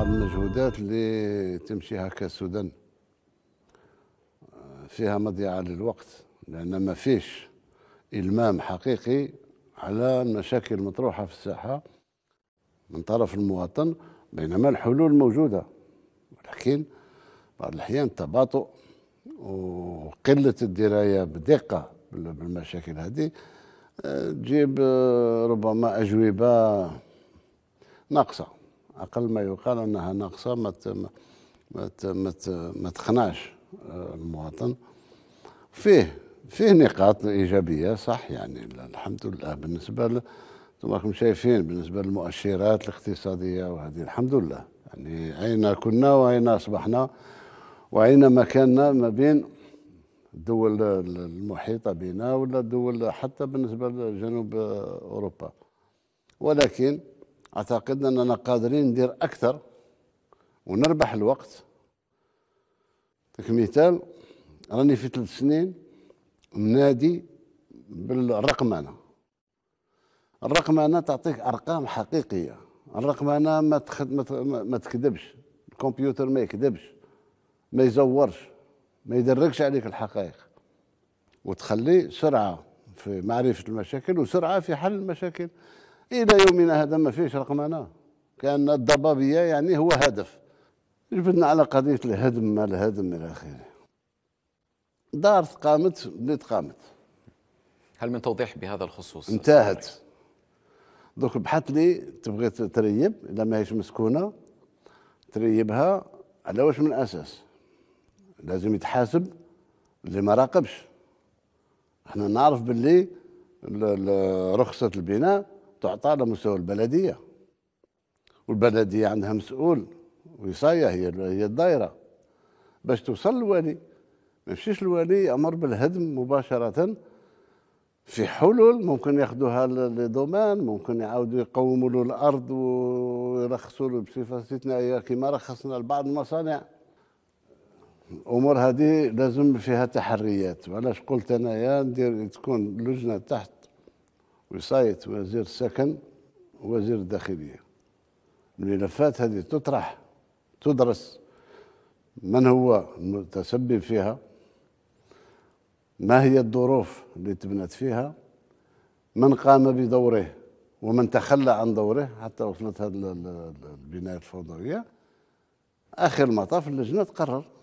بعض المجهودات اللي تمشيها كسودان فيها مضيعة للوقت لأن ما فيش إلمام حقيقي على المشاكل المطروحة في الساحة من طرف المواطن بينما الحلول موجودة ولكن بعض الأحيان التباطؤ وقلة الدراية بدقة بالمشاكل هذه آه، تجيب آه، ربما أجوبة ناقصة اقل ما يقال انها ناقصه ما ما تخناش آه، المواطن فيه فيه نقاط ايجابيه صح يعني الحمد لله بالنسبه ل... راكم شايفين بالنسبه للمؤشرات الاقتصاديه وهذه الحمد لله يعني اين كنا واين اصبحنا واين مكاننا ما بين الدول المحيطه بنا ولا الدول حتى بالنسبه لجنوب آه، اوروبا ولكن اعتقد اننا قادرين ندير اكثر ونربح الوقت كمثال راني في ثلاث سنين منادي بالرقمنه الرقمنه تعطيك ارقام حقيقيه الرقمنه ما ما تكذبش الكمبيوتر ما يكذبش ما يزورش ما يدركش عليك الحقائق وتخلي سرعه في معرفه المشاكل وسرعه في حل المشاكل الى يومنا هذا ما فيش رقمنه كان الضبابيه يعني هو هدف جبدنا على قضيه الهدم ما الهدم الى اخره دار قامت بنت قامت هل من توضيح بهذا الخصوص انتهت دوك بحث لي تبغي تريب الا ماهيش مسكونه تريبها على واش من اساس لازم يتحاسب اللي ما راقبش احنا نعرف باللي رخصه البناء تعطى على مستوى البلديه والبلديه عندها مسؤول وصايه هي هي الدائره باش توصل الوالي ما يمشيش الوالي امر بالهدم مباشره في حلول ممكن ياخذوها لدومان ممكن يعاودوا يقوموا له الارض ويرخصوا له بصفه استثنائيه كما رخصنا لبعض المصانع الامور هذه لازم فيها تحريات وعلاش قلت انايا ندير تكون لجنه تحت وصاية وزير السكن ووزير الداخلية الملفات هذه تطرح تدرس من هو المتسبب فيها ما هي الظروف اللي تبنت فيها من قام بدوره ومن تخلى عن دوره حتى وصلت هذه البناية الفوضوية آخر المطاف اللجنة تقرر